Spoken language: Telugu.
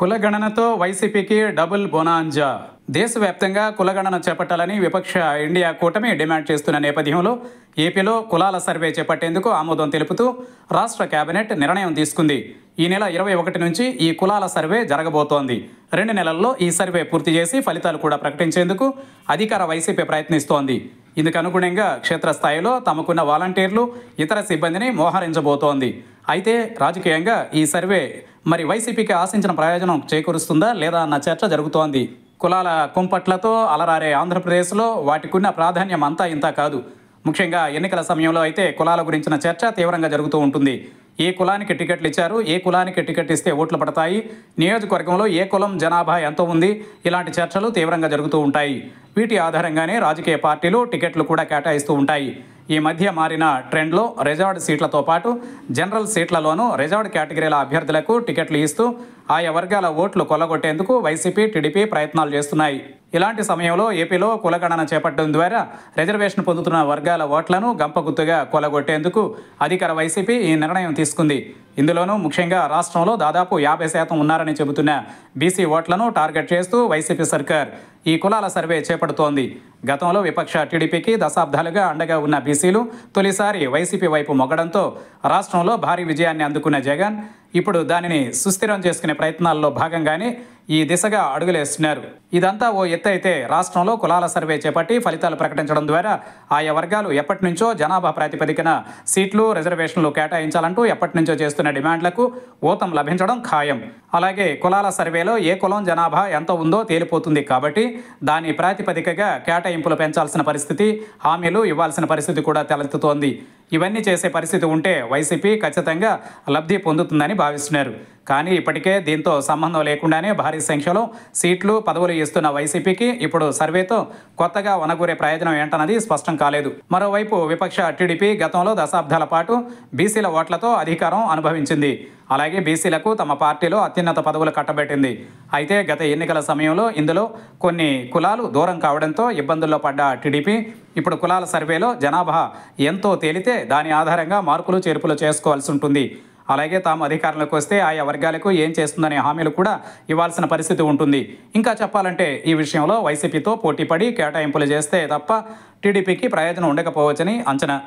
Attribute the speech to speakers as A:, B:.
A: కులగణనతో వైసీపీకి డబుల్ బొనాంజా దేశవ్యాప్తంగా కులగణన చేపట్టాలని విపక్ష ఇండియా కూటమి డిమాండ్ చేస్తున్న నేపథ్యంలో ఏపీలో కులాల సర్వే చేపట్టేందుకు ఆమోదం తెలుపుతూ రాష్ట్ర కేబినెట్ నిర్ణయం తీసుకుంది ఈ నెల ఇరవై ఒకటి నుంచి ఈ కులాల సర్వే జరగబోతోంది రెండు నెలల్లో ఈ సర్వే పూర్తి చేసి ఫలితాలు కూడా ప్రకటించేందుకు అధికార వైసీపీ ప్రయత్నిస్తోంది ఇందుకు అనుగుణంగా క్షేత్రస్థాయిలో తమకున్న వాలంటీర్లు ఇతర సిబ్బందిని మోహరించబోతోంది అయితే రాజకీయంగా ఈ సర్వే మరి వైసీపీకి ఆశించిన ప్రయోజనం చేకూరుస్తుందా లేదా అన్న చర్చ జరుగుతోంది కులాల కుంపట్లతో అలరారే ఆంధ్రప్రదేశ్లో వాటికున్న ప్రాధాన్యం అంతా ఇంత కాదు ముఖ్యంగా ఎన్నికల సమయంలో అయితే కులాల గురించిన చర్చ తీవ్రంగా జరుగుతూ ఉంటుంది ఏ కులానికి టికెట్లు ఇచ్చారు ఏ కులానికి టికెట్ ఇస్తే ఓట్లు పడతాయి నియోజకవర్గంలో ఏ కులం జనాభా ఎంత ఉంది ఇలాంటి చర్చలు తీవ్రంగా జరుగుతూ ఉంటాయి వీటి ఆధారంగానే రాజకీయ పార్టీలు టికెట్లు కూడా కేటాయిస్తూ ఉంటాయి ఈ మధ్య మారిన ట్రెండ్లో రిజర్వ్డ్ సీట్లతో పాటు జనరల్ సీట్లలోనూ రిజర్వ్డ్ కేటగిరీల అభ్యర్థులకు టికెట్లు ఇస్తూ ఆయా వర్గాల ఓట్లు కొల్లగొట్టేందుకు వైసీపీ టీడీపీ ప్రయత్నాలు చేస్తున్నాయి ఇలాంటి సమయంలో ఏపీలో కులగణన చేపట్టడం ద్వారా రిజర్వేషన్ పొందుతున్న వర్గాల ఓట్లను గంపగుత్తుగా కొలగొట్టేందుకు అధికార వైసీపీ ఈ నిర్ణయం తీసుకుంది ఇందులోనూ ముఖ్యంగా రాష్ట్రంలో దాదాపు యాభై శాతం ఉన్నారని చెబుతున్న బీసీ ఓట్లను టార్గెట్ చేస్తూ వైసీపీ సర్కార్ ఈ కులాల సర్వే చేపడుతోంది గతంలో విపక్ష టీడీపీకి దశాబ్దాలుగా అండగా ఉన్న బీసీలు తొలిసారి వైసీపీ వైపు మొగ్గడంతో రాష్ట్రంలో భారీ విజయాన్ని అందుకున్న జగన్ ఇప్పుడు దానిని సుస్థిరం చేసుకునే ప్రయత్నాల్లో భాగంగానే ఈ దిశగా అడుగులేస్తున్నారు ఇదంతా ఓ ఎత్తు అయితే రాష్ట్రంలో కులాల సర్వే చేపట్టి ఫలితాలు ప్రకటించడం ద్వారా ఆయా వర్గాలు ఎప్పటి నుంచో జనాభా ప్రాతిపదికన సీట్లు రిజర్వేషన్లు కేటాయించాలంటూ ఎప్పటి నుంచో చేస్తున్న డిమాండ్లకు ఊతం లభించడం ఖాయం అలాగే కులాల సర్వేలో ఏ కులం జనాభా ఎంత ఉందో తేలిపోతుంది కాబట్టి దాని ప్రాతిపదికగా కేటాయింపులు పెంచాల్సిన పరిస్థితి హామీలు ఇవ్వాల్సిన పరిస్థితి కూడా తలెత్తుతోంది ఇవన్నీ చేసే పరిస్థితి ఉంటే వైసీపీ ఖచ్చితంగా లబ్ధి పొందుతుందని భావిస్తున్నారు కానీ ఇప్పటికే దీంతో సంబంధం లేకుండానే భారీ సంఖ్యలో సీట్లు పదవులు ఇస్తున్న వైసీపీకి ఇప్పుడు సర్వేతో కొత్తగా వనగూరే ప్రయోజనం ఏంటన్నది స్పష్టం కాలేదు మరోవైపు విపక్ష టీడీపీ గతంలో దశాబ్దాల పాటు బీసీల ఓట్లతో అధికారం అనుభవించింది అలాగే బీసీలకు తమ పార్టీలో అత్యున్నత పదవులు కట్టబెట్టింది అయితే గత ఎన్నికల సమయంలో ఇందులో కొన్ని కులాలు దూరం కావడంతో ఇబ్బందుల్లో పడ్డ టీడీపీ ఇప్పుడు కులాల సర్వేలో జనాభా ఎంతో తేలితే దాని ఆధారంగా మార్పులు చేర్పులు చేసుకోవాల్సి ఉంటుంది అలాగే తాము అధికారంలోకి వస్తే ఆయా వర్గాలకు ఏం చేస్తుందనే హామీలు కూడా ఇవ్వాల్సిన పరిస్థితి ఉంటుంది ఇంకా చెప్పాలంటే ఈ విషయంలో వైసీపీతో పోటీపడి కేటాయింపులు చేస్తే తప్ప టీడీపీకి ప్రయోజనం ఉండకపోవచ్చని అంచనా